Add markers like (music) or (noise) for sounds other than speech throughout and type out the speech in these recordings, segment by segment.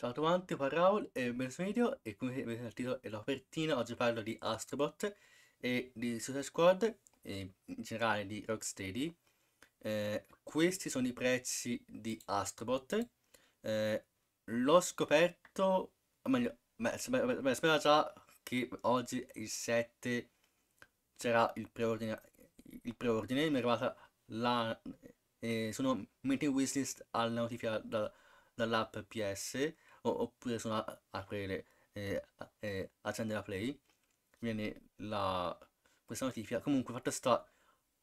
Ciao a tutti, qua Raul e eh, benvenuti video e come avete sentito è l'opertina, oggi parlo di Astrobot e di Suicide Squad e in generale di Rocksteady eh, questi sono i prezzi di Astrobot eh, l'ho scoperto o meglio, beh, beh, spero già che oggi il 7 c'era il preordine il mi è arrivata la eh, sono meeting wishlist alla notifica da, dall'app PS oppure sono a, a quelle, eh, eh, accende la play, viene la, questa notifica. Comunque, fatto sta,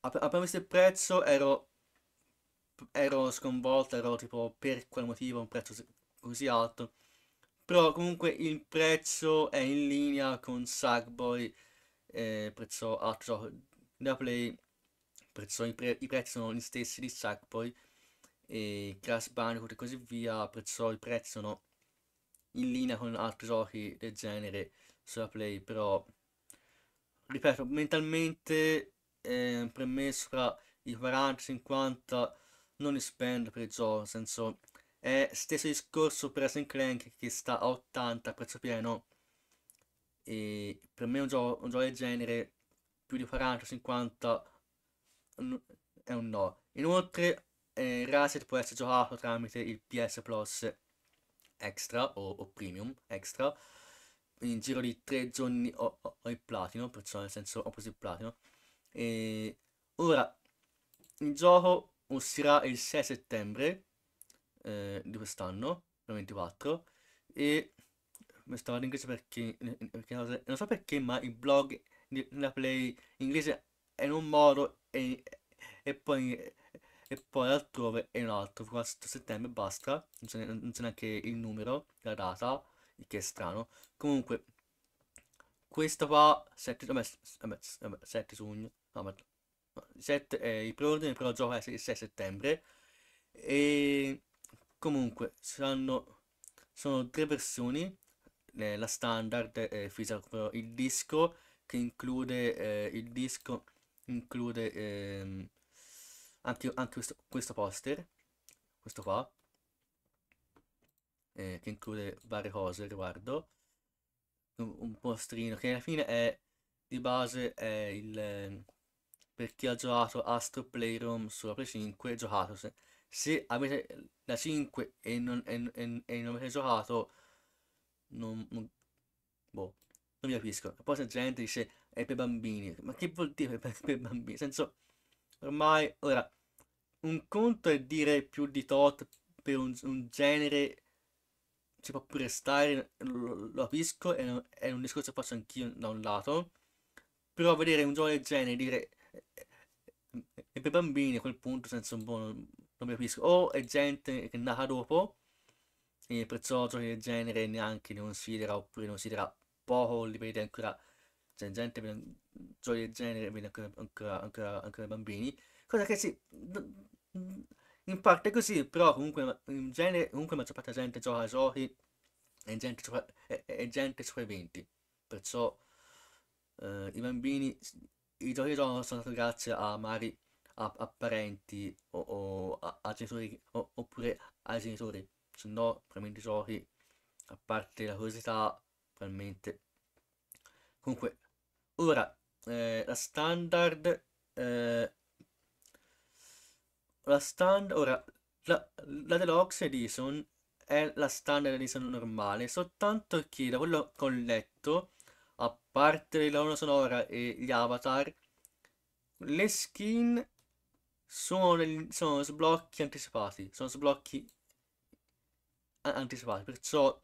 abbiamo visto il prezzo, ero, ero sconvolto, ero tipo per quale motivo un prezzo così alto. Però comunque il prezzo è in linea con Sackboy, eh, prezzo altro cioè, da play, prezzo, i, pre i, prezzi sono gli stessi di Sackboy e Crash Bandicoot e così via, prezzo, i prezzi sono in linea con altri giochi del genere sulla Play, però ripeto, mentalmente eh, per me sopra i 40-50 non li spendo per il gioco, nel senso è stesso discorso per Assassin's Clank che sta a 80 a prezzo pieno e per me un gioco, un gioco del genere più di 40-50 è un no. Inoltre eh, Raset può essere giocato tramite il PS Plus extra o, o premium extra in giro di tre giorni ho, ho, ho, il platino, perciò nel senso ho preso il platino. E ora il gioco uscirà il 6 settembre eh, di quest'anno, 2024, e mi stavo in inglese perché, perché non, non so perché, ma il blog della Play in inglese è in un modo e, e poi e poi altrove è un altro, fino settembre basta, non c'è, non c'è neanche il numero, la data, il che è strano. Comunque, questo qua 7, vabbè, vabbè, vabbè, 7 giugno, no, ma, eh, 7 è il preordine, però gioca il 6 settembre. E comunque saranno, sono tre versioni, eh, la standard eh, physical, il disco che include eh, il disco include eh, anche, anche questo, questo, poster, questo qua, eh, che include varie cose riguardo, un, un postrino che alla fine è di base è il ehm, per chi ha giocato Astro Playroom sulla Play 5 giocato se, se avete la 5 e non, e, e, e non avete giocato non, non, boh, non mi capisco poi c'è gente dice è per bambini ma che vuol dire per, per bambini nel senso ormai ora un conto è dire più di tot per un, un genere ci può pure stare, lo, lo capisco, è, un, è un discorso che faccio anch'io da un lato, però vedere un gioco del genere e dire e eh, eh, eh, per bambini a quel punto senza un po' non, non capisco o è gente che è nata dopo e perciò giochi del genere neanche li considera oppure li considera poco li vede ancora c'è cioè gente che giochi del genere vede ancora, ancora, ancora, ancora bambini cosa che sì, mhmm, in parte così, però comunque in genere, comunque la maggior parte della gente gioca a giochi e gente, sopra, e, e gente sopra i 20, perciò eh, i bambini, i giochi sono stati grazie a magari a, a parenti o, o a, a, genitori o, oppure ai genitori, se no probabilmente giochi, a parte la curiosità, probabilmente. Comunque, ora, eh, la standard... Eh, la stand ora, la, la Deluxe Edition è la standard edition normale, soltanto che da quello che ho letto, a parte la luna sonora e gli avatar, le skin sono, sono sblocchi anticipati, sono sblocchi anticipati, perciò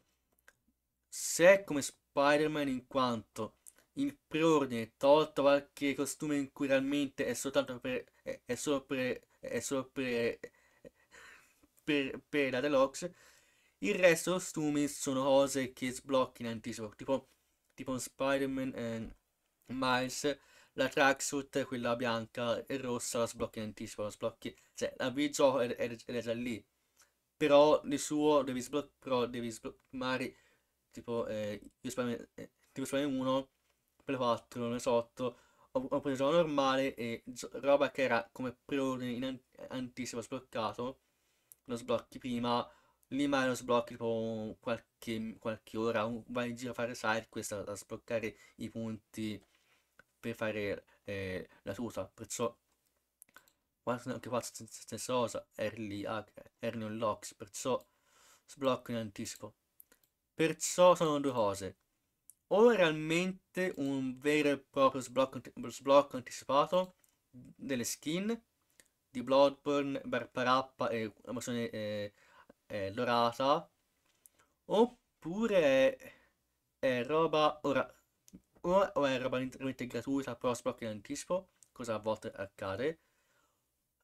se è come Spider-Man in quanto il preordine tolto qualche costume in cui realmente è soltanto per, è, è solo per è solo per, per, per la deluxe. Il resto costumi sono cose che sblocchi in anticipo, tipo, tipo Spider-Man e Miles, la tracksuit, quella bianca e rossa, la sblocchi in anticipo, la sblocchi, cioè la videogioco era, è già lì, però di suo devi sbloccare, però devi sbloccare tipo, eh, io Spider-Man eh, tipo spider 1, Play 4, 8, ho, preso la normale e roba che era come preordine in anticipo sbloccato. Lo sblocchi prima, lì mai lo sblocchi dopo qualche, qualche ora, vai in giro a fare side questa a sbloccare i punti per fare eh, la tuta. Perciò quando anche faccio stessa cosa, early, ah, early unlocks, perciò sblocco in anticipo. Perciò sono due cose o realmente un vero e proprio sblocco, sblocco anticipato delle skin di Bloodborne, Barparappa e la eh, versione eh, eh, dorata, oppure è roba ora o è roba interamente gratuita però sblocca in anticipo, cosa a volte accade,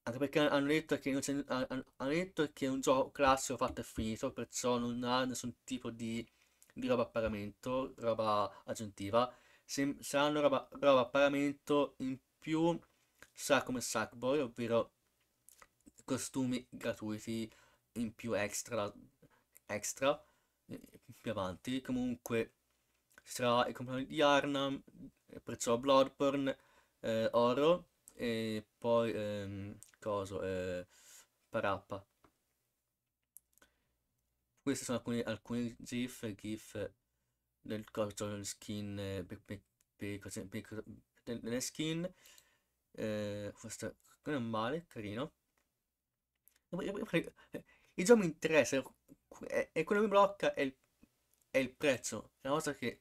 anche perché hanno detto che, hanno detto che è un gioco classico fatto e finito, perciò non ha nessun tipo di di roba a pagamento, roba aggiuntiva, se saranno roba, roba a pagamento in più sarà come Sackboy, ovvero costumi gratuiti in più extra, extra eh, più avanti. Comunque sarà il compagno di Arnam, perciò Bloodborne, eh, Oro e poi ehm, coso, eh, Parappa. Questi sono alcuni, alcuni GIF, GIF del corto skin per, per, per, per delle skin. Eh, questo non è male, carino. Eh, il gioco mi interessa e quello che mi blocca è il, è il prezzo. È una cosa che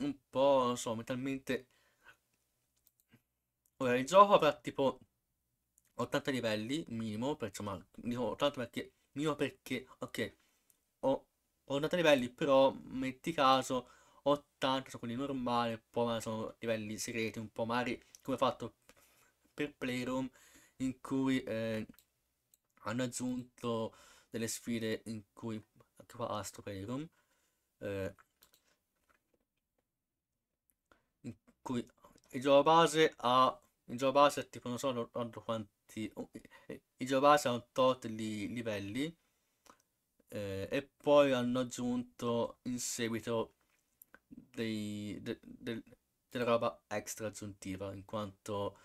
un po', non so, mentalmente... Ora, il gioco avrà tipo 80 livelli minimo, per, insomma, diciamo 80 perché, minimo perché, ok, contati livelli, però metti caso 80 sono quelli normali, poi sono livelli segreti, un po' magari come fatto per Playroom, in cui eh, hanno aggiunto delle sfide in cui tipo Astro Playroom, eh, in cui il gioco base ha il gioco base è tipo non so quanti oh, eh, il gioco base ha un tot di livelli eh, e poi hanno aggiunto in seguito dei, de, de, della roba extra aggiuntiva in quanto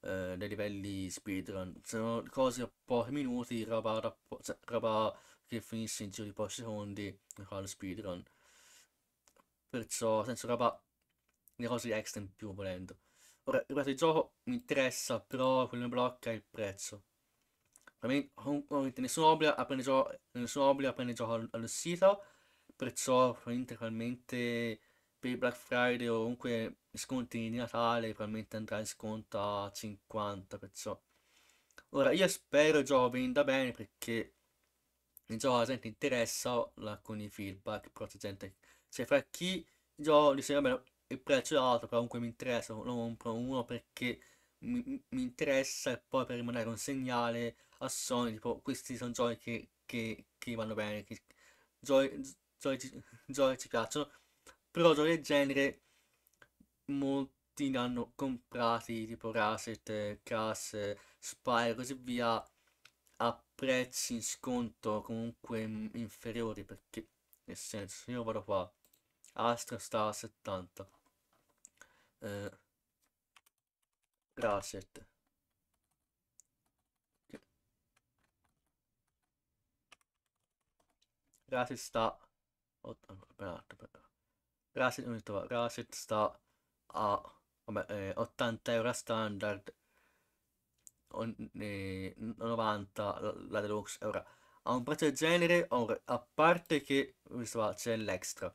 eh, nei livelli speedrun sono cose a pochi minuti roba, rappo- cioè, roba che finisce in giro di pochi secondi con lo speedrun perciò senso roba le cose extra in più volendo ora il gioco mi interessa però quello che mi blocca è il prezzo quindi, nessuno obbliga a prendere nessuno obbliga a prendere gioco allo sito, perciò probabilmente per Black Friday o comunque sconti di Natale probabilmente andrà in sconto a 50, perciò. Ora, io spero il gioco venga bene perché il gioco la gente interessa con i feedback, però c'è gente, cioè fra chi il gioco dice vabbè il prezzo è alto, però comunque mi interessa, lo compro uno perché mi, mi interessa e poi per rimanere un segnale a tipo questi sono giochi che, che, che vanno bene, che, giochi, giochi, (laughs) giochi ci piacciono, però giochi del genere molti ne hanno comprati, tipo Raset, Cas, Spire e così via, a prezzi in sconto comunque inferiori, perché nel senso, io vado qua, Astra sta a 70. Eh, Raset rasista rasista, rasista sta a vabbè, eh, 80 euro standard on, eh, 90 la, la, deluxe ora a un prezzo del genere a parte che va, c'è l'extra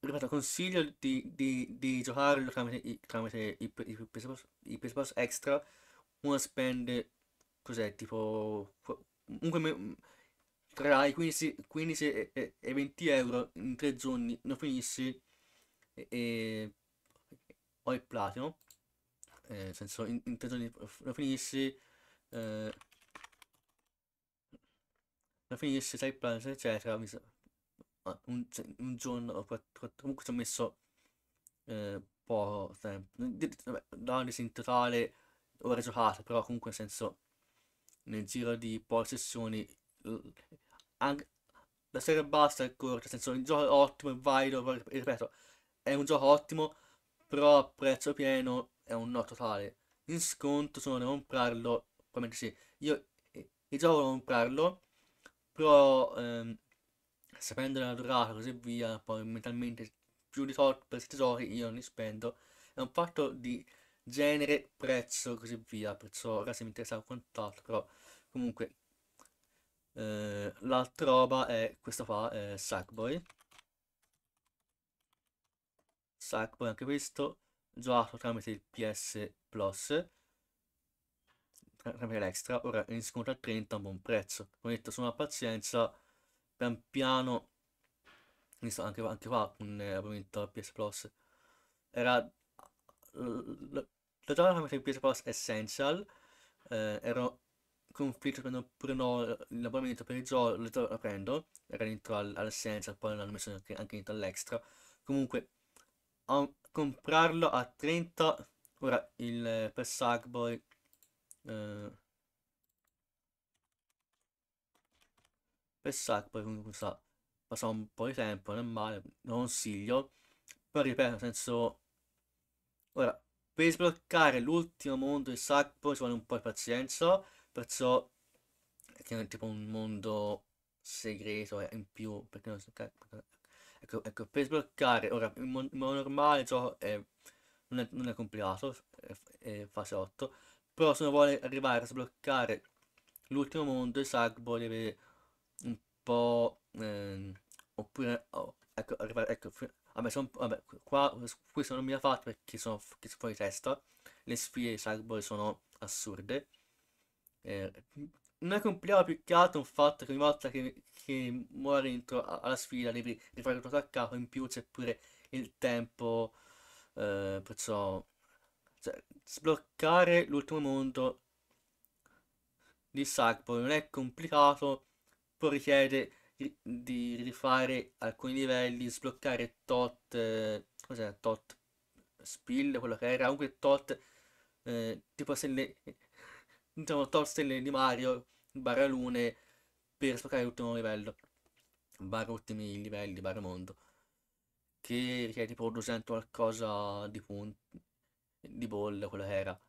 ripeto consiglio di, di, di giocarlo tramite, tramite i, i, i, i extra uno spende cos'è tipo comunque tra i 15, 15 e, e, 20 euro in tre giorni lo finisci e, e ho il platino eh, nel senso in, in, tre giorni lo finisci eh, lo finisci sai il platino eccetera mi, ah, un, un, giorno quattro, comunque ci ho messo eh, poco tempo l'analisi in totale ho giocate però comunque nel senso nel giro di poche sessioni anche, la serie bassa è corta, nel senso il gioco è ottimo, è valido, ripeto, è un gioco ottimo, però a prezzo pieno è un no totale. In sconto se non devo comprarlo, probabilmente sì, io il gioco devo comprarlo, però ehm, sapendo la durata e così via, poi mentalmente più di tot per questi giochi io non li spendo, è un fatto di genere, prezzo e così via, perciò ora se mi interessa contatto, però comunque eh, l'altra roba è questa qua, è Sackboy. Sackboy anche questo, giocato tramite il PS Plus, tramite l'extra, ora in sconto a 30 a un buon prezzo. Come detto, sono a pazienza, pian piano, anche, anche qua un eh, abbonamento al PS Plus, era... L, l, la giornata tramite il PS Plus Essential, eh, ero conflitto prendo, quando prenò l'abbonamento per il gioco, lo prendo, era dentro all'essenza, poi l'hanno messo anche, anche dentro all'extra. Comunque, a, comprarlo a 30, ora il, eh, per Sackboy... Eh, per Sackboy comunque sa, passa un po' di tempo, non è male, non consiglio. Però ripeto, nel senso... Ora, per sbloccare l'ultimo mondo di Sackboy ci vuole un po' di pazienza perciò è tipo un mondo segreto eh, in più perché non so, ecco, ecco per sbloccare ora il mondo normale ciò cioè, è, non, è, non è compilato è, è fase 8 però se uno vuole arrivare a sbloccare l'ultimo mondo il Sagbo deve un po' ehm, oppure oh, ecco arrivare ecco vabbè, son, vabbè qua questo non mi ha fatto perché sono, perché sono fuori testa le sfide di Sagbo sono assurde eh, non è un pleo più che altro un fatto che ogni volta che, che muori dentro alla sfida devi rifare tutto a capo, in più c'è pure il tempo, eh, perciò cioè, sbloccare l'ultimo mondo di Sackboy non è complicato, poi richiede di rifare alcuni livelli, sbloccare tot, eh, cos'è, tot spill, quello che era, comunque tot, eh, tipo se le diciamo, torsele di Mario, barra lune, per sfruttare l'ultimo livello, barra ultimi livelli, barra mondo, che richiede tipo 200 qualcosa di punti, di bolle, quello che era.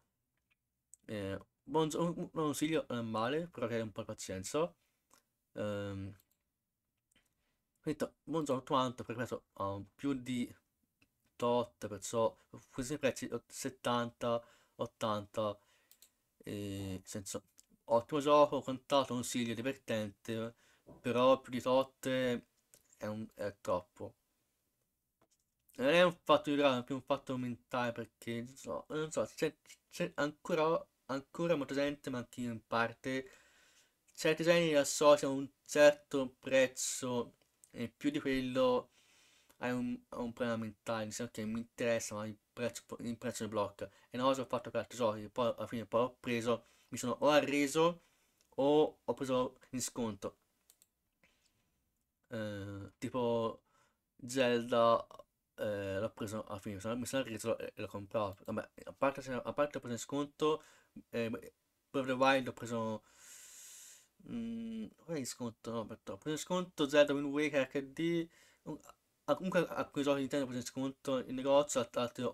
Eh, buon, un, consiglio non eh, male, però che un po' di pazienza. Um, detto, buongiorno quanto, per questo um, più di tot, perciò questi prezzi 70, 80, eh, senso, ottimo gioco, contato, consiglio, divertente, però più di tot è, è troppo. Non è un fatto di grado, è più un fatto mentale perché non so, non so c'è, ancora, ancora molta gente, ma anche in parte, certi geni associano un certo prezzo e più di quello è un, un problema mentale, dice che mi interessa ma prezzo, in prezzo di block. E una cosa ho fatto per tesori, poi alla fine poi ho preso, mi sono o arreso o ho preso in sconto. Eh, tipo Zelda eh, l'ho preso alla fine, mi sono arreso e l'ho comprato. Vabbè, a parte, se, a parte ho preso in sconto, eh, per The Wild ho preso... Mmm, in sconto, no, ho preso sconto Zelda Wind Waker HD Ah, comunque alcuni giochi di Nintendo presenti conto in negozio, altri,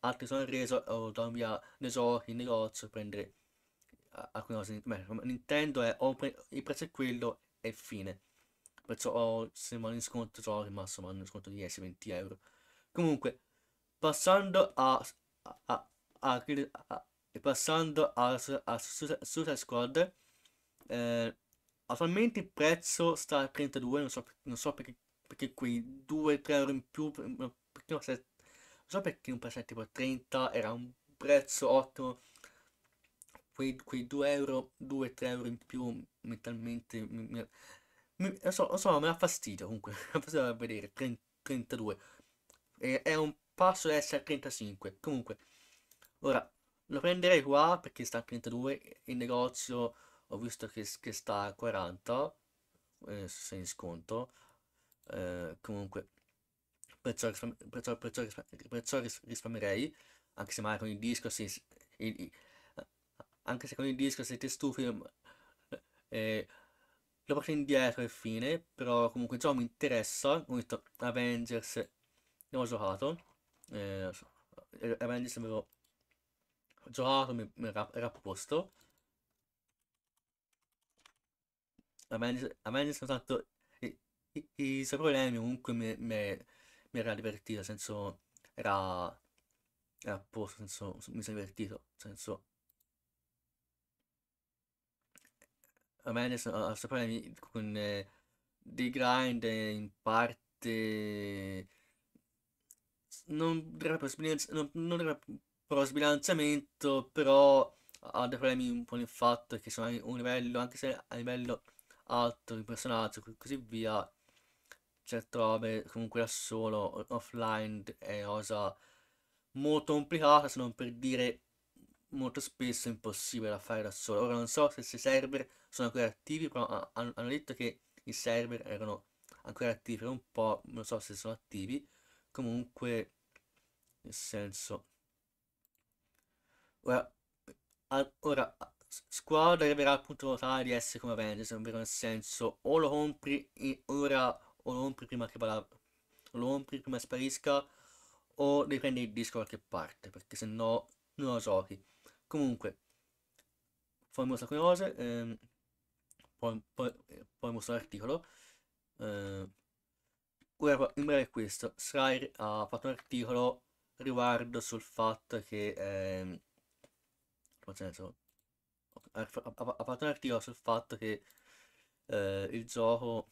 altri sono reso o do via dei giochi in negozio per prendere alcune cose. Beh, Nintendo è o pre- il prezzo è quello e fine. Perciò oh, se vanno in sconto giochi, ma insomma in sconto 10-20 euro. Comunque, passando a, a, a, a, a passando a, a Suicide Squad, eh, attualmente il prezzo sta a 32, non so, non so perché perché quei 2-3 euro in più, eh, perché non se, so perché un prezzo tipo 30 era un prezzo ottimo, quei, quei 2 euro, 2-3 euro in più mentalmente, mi, mi, mi, lo, so, lo so, me la fastidio comunque, me la (laughs) fastidio a vedere, 30, 32, e, era un passo da essere a 35, comunque, ora, lo prenderei qua perché sta a 32, il negozio ho visto che, che sta a 40, eh, se in sconto, eh, comunque perciò, ciò, risparmi- per, ciò, per, ciò risparmierei, anche se magari con il disco si, il, il, anche se con il disco siete stufi eh, lo porto indietro e fine però comunque insomma mi interessa ho visto Avengers ne ho giocato eh, eh, Avengers avevo giocato mi, mi era, era posto Avengers, Avengers soltanto i, i suoi problemi comunque mi, mi, mi era divertito, nel senso era, era a posto, nel senso mi sono divertito, nel senso a me adesso ho problemi con eh, di grind in parte non direi per, per sbilanciamento, però ha dei problemi un po' nel fatto che sono un livello, anche se a livello alto di personaggio e così via, certe cioè, robe comunque da solo offline è cosa molto complicata se non per dire molto spesso impossibile da fare da solo ora non so se i server sono ancora attivi però hanno, detto che i server erano ancora attivi per un po' non so se sono attivi comunque nel senso ora, ora Squad arriverà appunto punto totale di essere come Avengers ovvero nel senso o lo compri ora o lo rompi prima che la, lo compri prima sparisca o riprendi il disco da qualche parte perché se no non lo giochi comunque poi mostro alcune cose ehm, poi, poi, poi mostro l'articolo ehm, in breve è questo Srair ha fatto un articolo riguardo sul fatto che ehm, senso, ha, ha, ha fatto un articolo sul fatto che eh, il gioco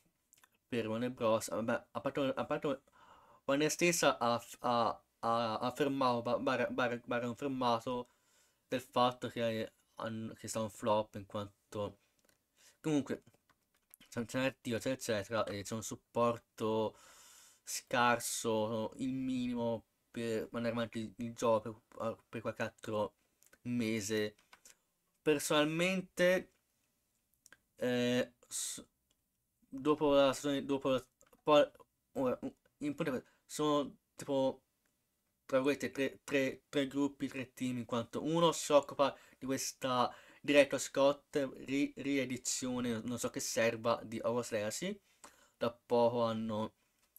per Warner Bros. Vabbè, a parte, a parte Warner stessa ha, ha, ha, ha fermato, Barra confermato del fatto che, hanno, che sta un flop in quanto comunque c'è un attivo eccetera eccetera e c'è un supporto scarso il minimo per mandare avanti il gioco per, per qualche altro mese personalmente eh, dopo la stagione dopo la, poi, ora, in punto sono tipo tra virgolette tre, tre, tre, gruppi, tre team in quanto uno si occupa di questa diretta Scott ri, riedizione, non so che serva di Horus Legacy da poco hanno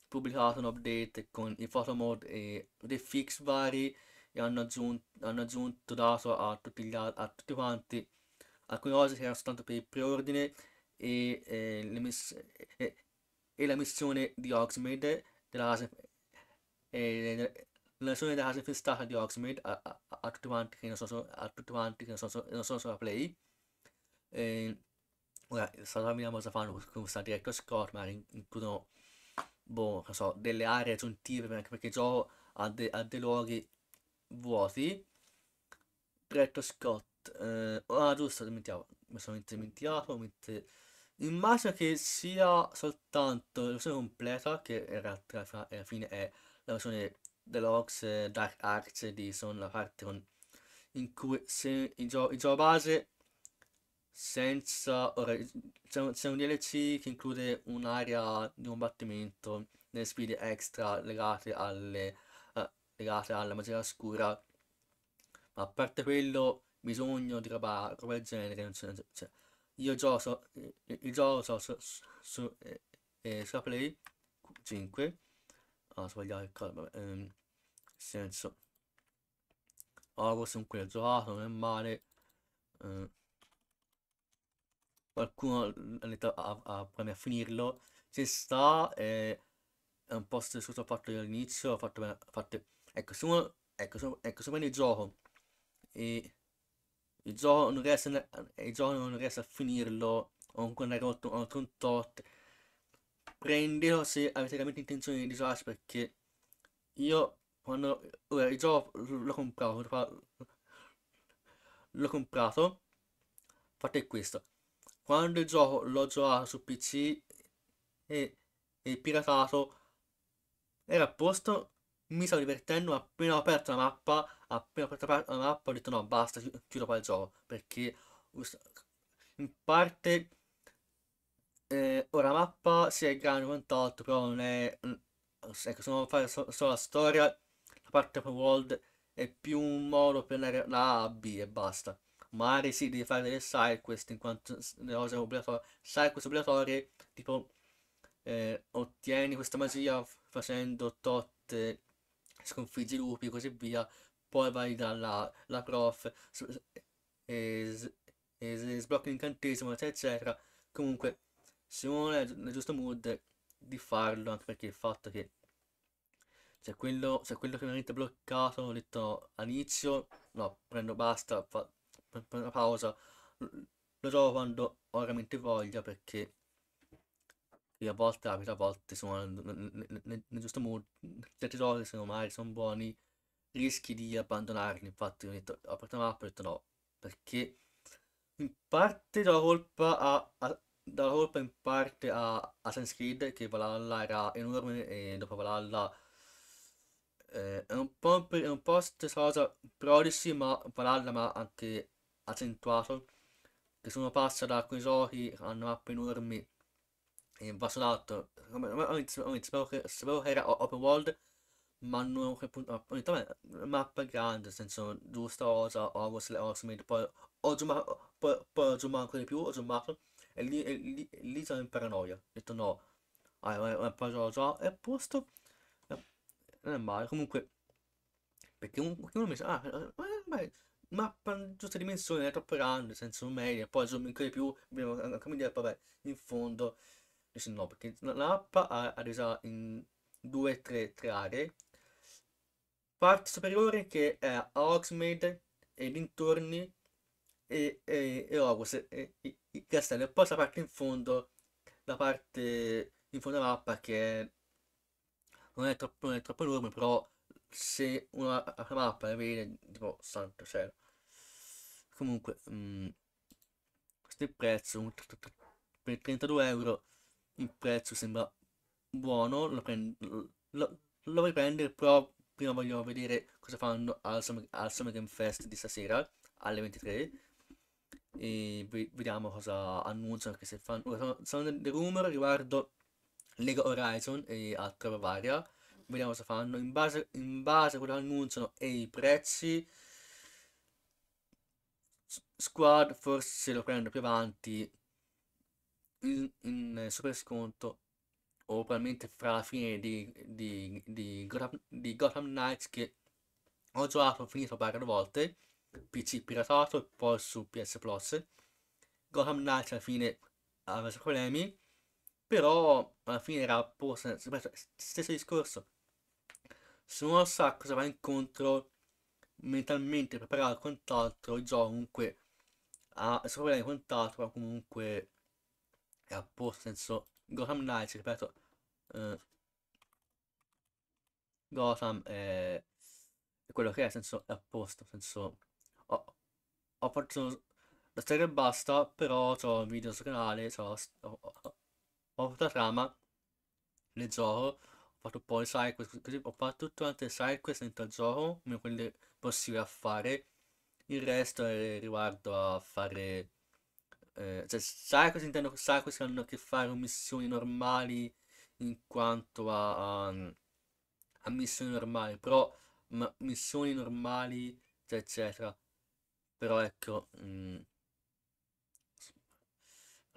pubblicato un update con i photo mode e dei fix vari e hanno aggiunto, hanno aggiunto dato a tutti, gli, a tutti quanti alcune cose che erano soltanto per il preordine e, eh, miss e, e la missione di Oxmade della casa, la missione della casa infestata di Oxmade a, a, a, tutti quanti che non sono, a tutti quanti che non sono, sulla play eh, ora sappiamo cosa fanno con questa director Scott ma includono boh, non so, delle aree aggiuntive anche perché il gioco ha, de, ha dei luoghi vuoti Director Scott eh, ah giusto dimenticato mi sono dimenticato mentre Immagino che sia soltanto la versione completa, che in realtà alla fine è la versione deluxe Dark Arts di Son la parte in cui se, il, gioco, il gioco base senza ora, c'è, un, DLC che include un'area di combattimento delle sfide extra legate alle eh, legate alla magia oscura ma a parte quello bisogno di roba, roba del genere non c'è, cioè, c'è io gioco, so, eh, eh, io gioco so, su, su eh, eh, Play 5. Ah, sbagliato il caso, ehm, senso. Ah, questo in cui ho giocato, non è male. Eh, qualcuno ha detto a, a, a, a finirlo. Se sta, eh, è un po' stesso ho fatto all'inizio, ho fatto, fatto, Ecco, se uno... Ecco, se, ecco, se prende il gioco e il gioco non riesce a, eh, il gioco non riesce a finirlo o con rotto o con tot prendilo se avete veramente intenzione di giocare perché io quando ora, il gioco l'ho comprato l'ho comprato fatto questo quando il gioco l'ho giocato su pc e, e piratato era a posto mi stavo divertendo, appena ho aperto la mappa, appena ho aperto la mappa ho detto no, basta, chiudo qua il gioco, perché in parte eh, ora la mappa si sì, è grande quanto altro però non è ecco, se non fare solo so la storia, la parte open world è più un modo per andare da A a B e basta. Mare si sì, devi fare delle side quest in quanto le cose obbligatorie, side quest obbligatorie, tipo eh, ottieni questa magia facendo tot eh, sconfiggi i lupi e così via, poi vai dalla la prof, e, e, e sblocca l'incantesimo, eccetera, eccetera. Comunque, Simone è nel giusto mood di farlo, anche perché il fatto che cioè quello, cioè quello che mi avete bloccato, ho detto all'inizio, no, prendo basta, fa, prendo una pausa, lo gioco quando ho veramente voglia perché che a volte abito, a volte sono nel, nel, nel giusto mood, certi soldi sono male, sono buoni, rischi di abbandonarli, infatti ho, detto, ho aperto la mappa ho detto no, perché in parte do la colpa a, a dalla colpa in parte a Assassin's Creed che Valhalla era enorme e dopo Valhalla eh, è un po', è un po stessa cosa Prodigy ma Valhalla ma anche accentuato che sono passa da quei giochi che hanno mappe enormi in Vasolotto, ogni, ogni sapevo che era open world, ma non che punto, mappa grande, nel senso giusta cosa, ho le awesome, poi ho giocato, poi, ho giocato ancora di più, ho giocato, e lì, e lì, e lì sono in paranoia, ho detto no, allora, poi ho giocato, è a posto, eh, non è male, comunque, perché un, uno mi dice, ah, beh, mappa giusta dimensione, è troppo grande, nel senso meglio, poi zoom ancora di più, vabbè, in fondo, no, perché la mappa ha adesa in due o tre, tre aree. Parte superiore che è a Oxmade e dintorni e, e, e August e, e il castello. E poi la parte in fondo, la parte in fondo alla mappa che è, non, è troppo, non è troppo enorme, però se una, una mappa la vede, tipo, santo cielo. Comunque, mh, questo è il prezzo, per 32 euro il prezzo sembra buono, lo, prendo, lo, lo vuoi prendere, però prima voglio vedere cosa fanno al Summer, al Summer Game Fest di stasera alle 23 e vediamo cosa annunciano anche se fanno Ora, sono, sono dei rumor riguardo Lego Horizon e altra varia, vediamo cosa fanno in base, in base a quello che annunciano e i prezzi Squad forse lo prendo più avanti in, in eh, sconto o probabilmente fra la fine di, di, di, Gotham, di Gotham Knights che ho giocato, finito varie volte, PC piratato e poi su PS Plus. Gotham Knights alla fine aveva problemi, però alla fine era apposta, stesso discorso. se Sono sa cosa va incontro mentalmente preparato quant'altro, il gioco comunque ha problemi quant'altro, ma comunque K, senso Gotham Knights, ripeto, eh, Gotham è, è, quello che è, senso è a posto, senso ho, ho fatto la serie e basta, però ho video sul canale, ho, ho, ho, ho la trama, le gioco, ho fatto poi po' le così, ho fatto tutto quanto le side quest dentro il gioco, come quelle possibili a fare, il resto è riguardo a fare eh, cioè, sai cosa intendo? Sai cosa hanno a che fare con missioni normali in quanto a, a, a missioni normali, però ma, missioni normali, cioè, eccetera. Però ecco, mh,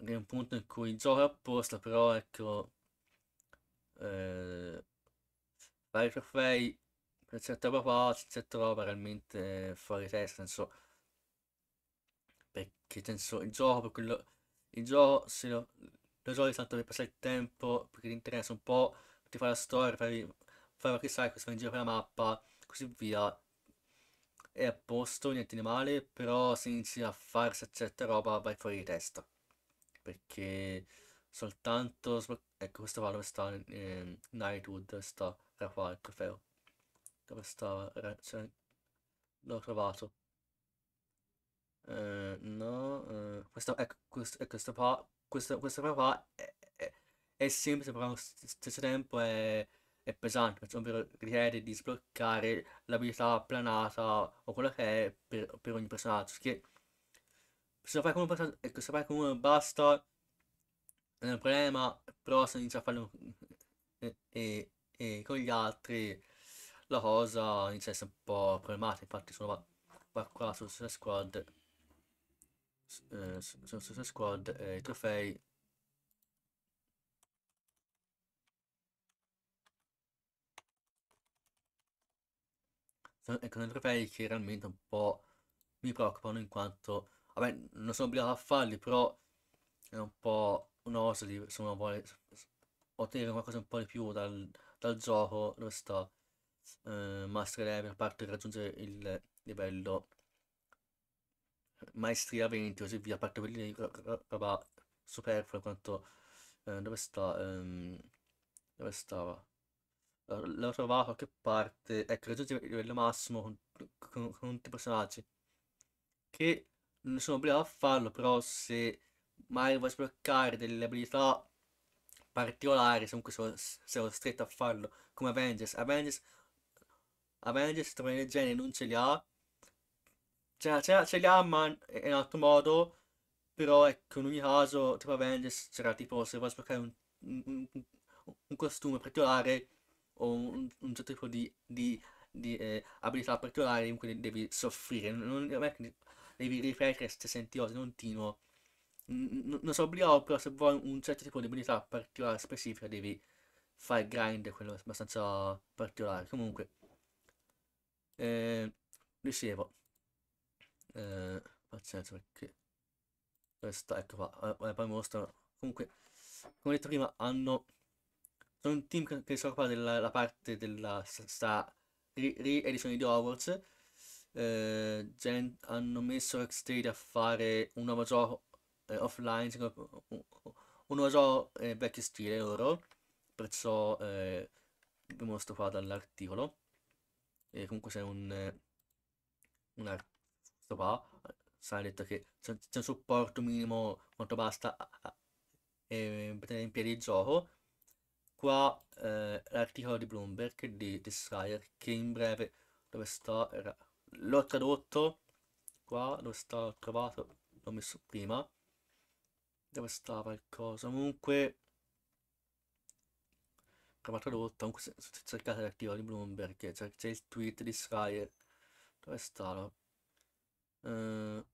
mm, è un punto in cui il gioco è apposta, però ecco, eh, fare trofei per certe papà, certe roba realmente fuori testa, insomma perché senso, cioè, il gioco per quello il gioco se lo, lo giochi tanto per passare il tempo perché ti interessa un po' ti fa la storia fai, fai qualche sai fai in giro per la mappa così via è a posto niente di male però se inizi a fare farsi certa roba vai fuori di testa perché soltanto ecco questo ehm, qua dove sta eh, Nightwood sta era qua il trofeo dove sta l'ho trovato eh, no, uh, questo, ecco, eh, questo, questo, questo, questo prova è, è, è, semplice, però allo stesso tempo è, è pesante, perciò ovvero richiede di sbloccare l'abilità planata o quello che è per, per ogni personaggio. Che se lo fai con uno, basta, se lo fai con uno basta, non è un problema, però se inizia a farlo e, e, e con gli altri la cosa inizia a essere un po' problematica, infatti sono qua, qua, qua su Squad eh, Source Squad e eh, i trofei ecco, i trofei che realmente un po' mi preoccupano in quanto vabbè non sono obbligato a farli però è un po' una cosa di insomma vuole ottenere qualcosa un po' di più dal, dal gioco dove sto eh, master level a parte raggiungere il livello maestria 20 così via, a parte quelli lì roba superflua quanto... Eh, dove sta? Ehm, dove stava? L'ho trovato a qualche parte, ecco, raggiungi il livello massimo con, con, con tutti i personaggi che non sono obbligato a farlo, però se mai vuoi sbloccare delle abilità particolari, comunque sono, sono stretto a farlo, come Avengers, Avengers, Avengers, tra le gene non ce li ha, cioè, ce, ce li ha, ma in altro modo. Però, ecco, in ogni caso, tipo Avengers c'era tipo, se vuoi sbloccare un, un, un, costume particolare o un, un certo tipo di, di, di eh, abilità particolare in cui devi soffrire. Non, non è che devi ripetere se senti cose continuo. N- non so obbligato, però se vuoi un certo tipo di abilità particolare specifica devi fare il grind, quello abbastanza particolare. Comunque, eh, dicevo eh, pazienza perché questa ecco qua eh, poi mostra comunque come detto prima hanno sono un team che, si occupa della parte della sta riedizione di Hogwarts eh, gen, hanno messo Rocksteady a fare un nuovo gioco eh, offline un, un nuovo gioco eh, vecchio stile loro perciò eh, vi mostro qua dall'articolo e comunque c'è un, eh, un articolo questo qua sarà detto che c'è, un supporto minimo quanto basta mettere in piedi il gioco qua eh, l'articolo di Bloomberg di, di che in breve dove sta l'ho tradotto qua dove sta l'ho trovato l'ho messo prima dove stava il coso comunque l'ho tradotto comunque se, cercate l'articolo di Bloomberg c'è, il tweet di Schreier dove sta Ehm,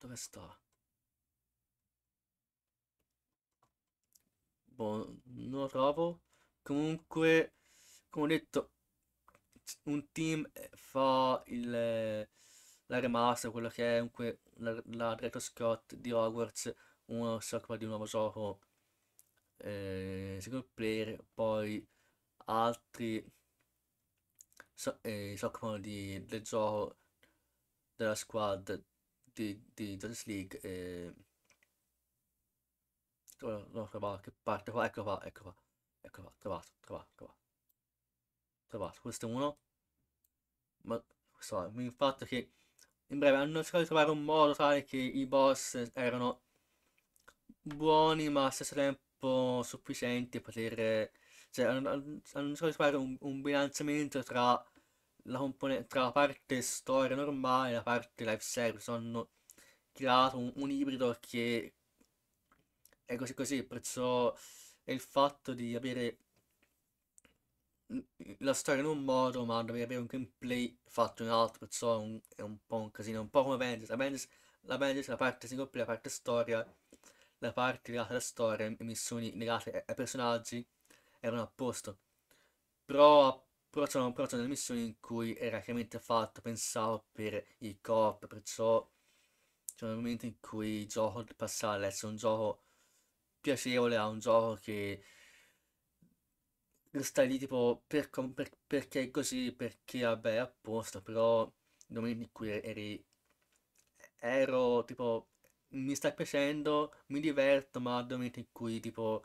dove sta? Boh, non lo trovo. Comunque, come ho detto, un team eh, fa il, la remaster, quello che è comunque la, la Draco Scott di Hogwarts, uno si occupa di un nuovo gioco eh, single player, poi altri so, eh, si occupano di, del gioco della squadra di, di Justice League e... Non trovavo che parte qua, ecco qua, ecco qua, ecco qua, trovato, trovato, trovato. Trovato, questo è uno. Ma so, il fatto che in breve hanno cercato di trovare un modo tale che i boss erano buoni ma allo stesso tempo sufficienti a poter... Cioè, hanno, hanno cercato di trovare un, un bilanciamento tra la componente, tra la parte storia normale e la parte live service hanno creato un, un ibrido che è così così, perciò è il fatto di avere la storia in un modo ma dover avere un gameplay fatto in un altro, perciò è un, è un, po' un casino, un po' come Avengers, Avengers, Avengers la parte single player, la parte storia, la parte legata alla storia, e missioni legate ai personaggi erano a posto. Però però c'erano, però c'erano missioni in cui era chiaramente fatto, pensavo per il co-op, perciò c'era un momento in cui il gioco passava essere un gioco piacevole a un gioco che stai lì tipo per, per, perché è così, perché vabbè è a posto però il momento in cui eri, ero tipo mi sta piacendo, mi diverto, ma al momento in cui tipo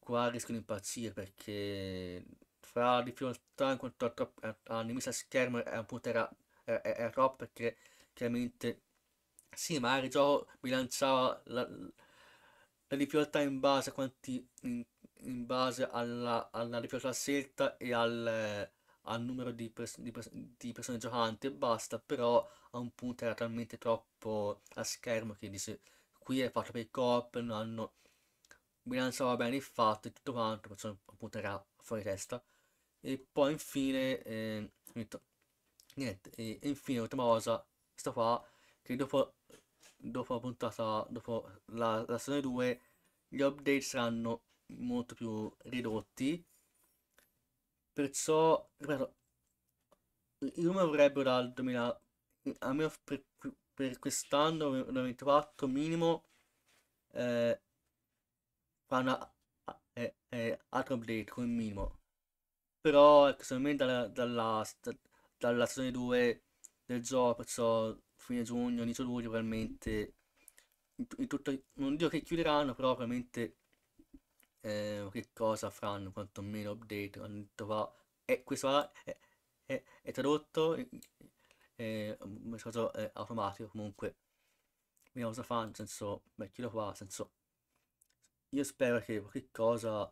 qua riesco di impazzire perché fra di più lontano contro eh, la nemica schermo appunto era, era, era Rob perché chiaramente sì ma il gioco bilanciava la, la difficoltà in base a quanti in, in base alla, alla difficoltà scelta e al, al numero di, pers di, pers di, persone giocanti e basta però a un punto era talmente troppo a schermo che dice qui è fatto per il corpo non hanno bilanciava bene il fatto e tutto quanto perciò appunto era fuori testa e poi infine, eh, niente, e, e infine l'ultima cosa, questa qua, che dopo, dopo la puntata, dopo la, la stagione 2, gli update saranno molto più ridotti. Perciò, ripeto, i numeri avrebbero dal 2000, almeno per, per quest'anno, 2024 minimo, eh, fanno eh, eh, altro update come minimo. Però ecco, secondo me dalla, dalla, dalla stagione 2 del gioco, perciò fine giugno, inizio luglio, probabilmente in, in tutto, non dico che chiuderanno, però probabilmente eh, che cosa faranno, quantomeno update, hanno detto va, e questo va, è, è, è tradotto, è, è, è eh, automatico comunque, vediamo cosa fanno, nel senso, beh, chiudo qua, nel senso, io spero che qualche cosa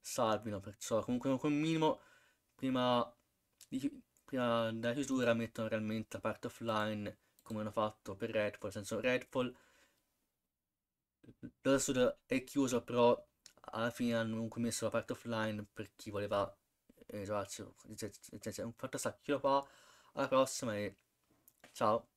salvino, perciò comunque con un minimo prima, di, prima della chiusura mettono realmente la parte offline come hanno fatto per Redfall, nel senso Redfall adesso è chiuso però alla fine hanno comunque messo la parte offline per chi voleva eh, giocarci. Cioè, cioè, cioè, un fatto sta, chiudo qua, alla prossima e ciao.